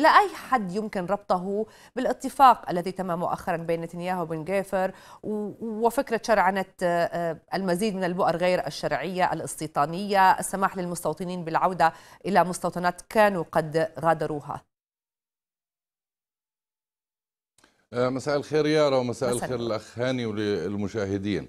إلى أي حد يمكن ربطه بالاتفاق الذي تم مؤخرا بين نتنياهو وبن جيفر وفكرة شرعنة آه، المزيد من البؤر غير الشرعية الاستيطانية السماح للمستوطنين بالعودة إلى مستوطنات كانوا قد غادروها آه، مساء الخير يارا ومساء الخير للاخ هاني وللمشاهدين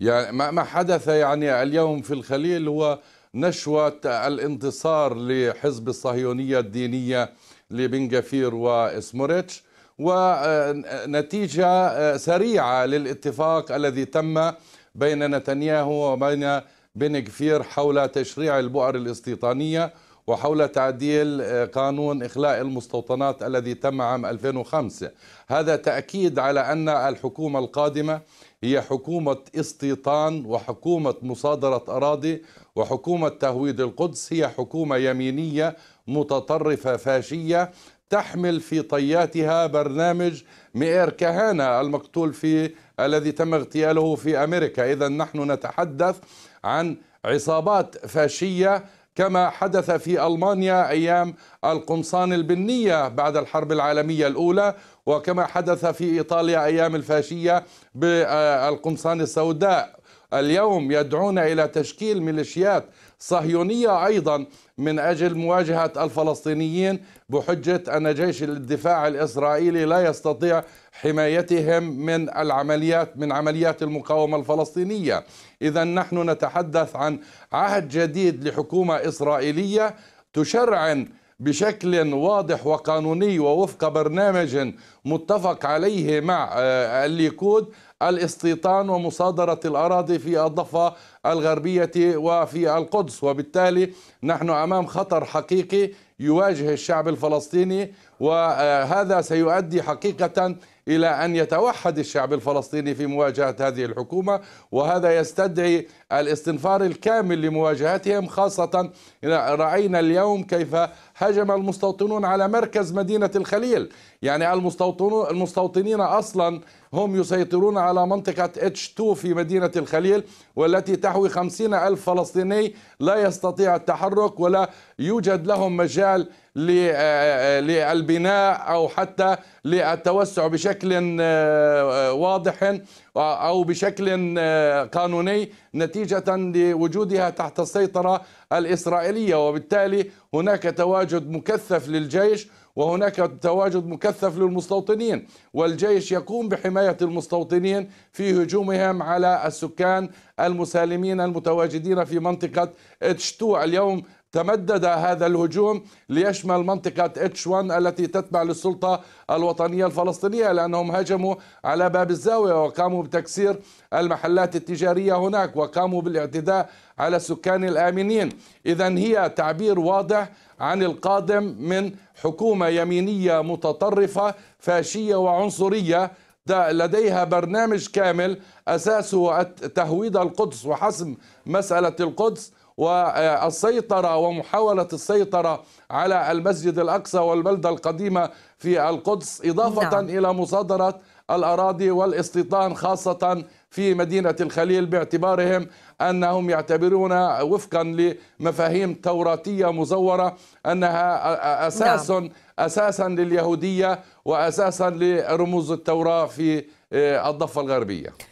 يعني ما حدث يعني اليوم في الخليل هو نشوة الانتصار لحزب الصهيونية الدينية لبن جفير واسموريتش ونتيجة آه، سريعة للاتفاق الذي تم بين نتنياهو وبين بن جفير حول تشريع البؤر الاستيطانية وحول تعديل آه، قانون إخلاء المستوطنات الذي تم عام 2005 هذا تأكيد على أن الحكومة القادمة هي حكومة استيطان وحكومة مصادرة أراضي وحكومة تهويد القدس هي حكومة يمينية متطرفة فاشية تحمل في طياتها برنامج مئير كهانة المقتول في الذي تم اغتياله في أمريكا إذا نحن نتحدث عن عصابات فاشية كما حدث في ألمانيا أيام القمصان البنية بعد الحرب العالمية الأولى وكما حدث في إيطاليا أيام الفاشية بالقمصان السوداء اليوم يدعون إلى تشكيل ميليشيات صهيونية أيضا من أجل مواجهة الفلسطينيين بحجة أن جيش الدفاع الإسرائيلي لا يستطيع حمايتهم من العمليات من عمليات المقاومة الفلسطينية إذا نحن نتحدث عن عهد جديد لحكومة إسرائيلية تشرعن بشكل واضح وقانوني ووفق برنامج متفق عليه مع آه، الليكود الاستيطان ومصادرة الأراضي في الضفة الغربية وفي القدس وبالتالي نحن أمام خطر حقيقي يواجه الشعب الفلسطيني وهذا سيؤدي حقيقة إلى أن يتوحد الشعب الفلسطيني في مواجهة هذه الحكومة وهذا يستدعي الاستنفار الكامل لمواجهتهم خاصة رأينا اليوم كيف هجم المستوطنون على مركز مدينة الخليل يعني المستوطنون المستوطنين أصلا هم يسيطرون على اتش H2 في مدينة الخليل والتي تحوي خمسين ألف فلسطيني لا يستطيع التحرك ولا يوجد لهم مجال آه، للبناء أو حتى للتوسع بشكل آه، واضح أو بشكل آه، قانوني نتيجة لوجودها تحت السيطرة الإسرائيلية وبالتالي هناك تواجد مكثف للجيش وهناك تواجد مكثف للمستوطنين والجيش يقوم بحماية المستوطنين في هجومهم على السكان المسالمين المتواجدين في منطقة تشتوع اليوم تمدد هذا الهجوم ليشمل منطقة اتش 1 التي تتبع للسلطة الوطنية الفلسطينية لأنهم هجموا على باب الزاوية وقاموا بتكسير المحلات التجارية هناك وقاموا بالاعتداء على السكان الآمنين إذا هي تعبير واضح عن القادم من حكومة يمينية متطرفة فاشية وعنصرية لديها برنامج كامل أساسه تهويد القدس وحسم مسألة القدس والسيطرة ومحاولة السيطرة على المسجد الأقصى والبلدة القديمة في القدس إضافة نعم. إلى مصادرة الأراضي والاستيطان خاصة في مدينة الخليل باعتبارهم أنهم يعتبرون وفقا لمفاهيم توراتية مزورة أنها أساس نعم. أساسا لليهودية وأساسا لرموز التوراة في الضفة الغربية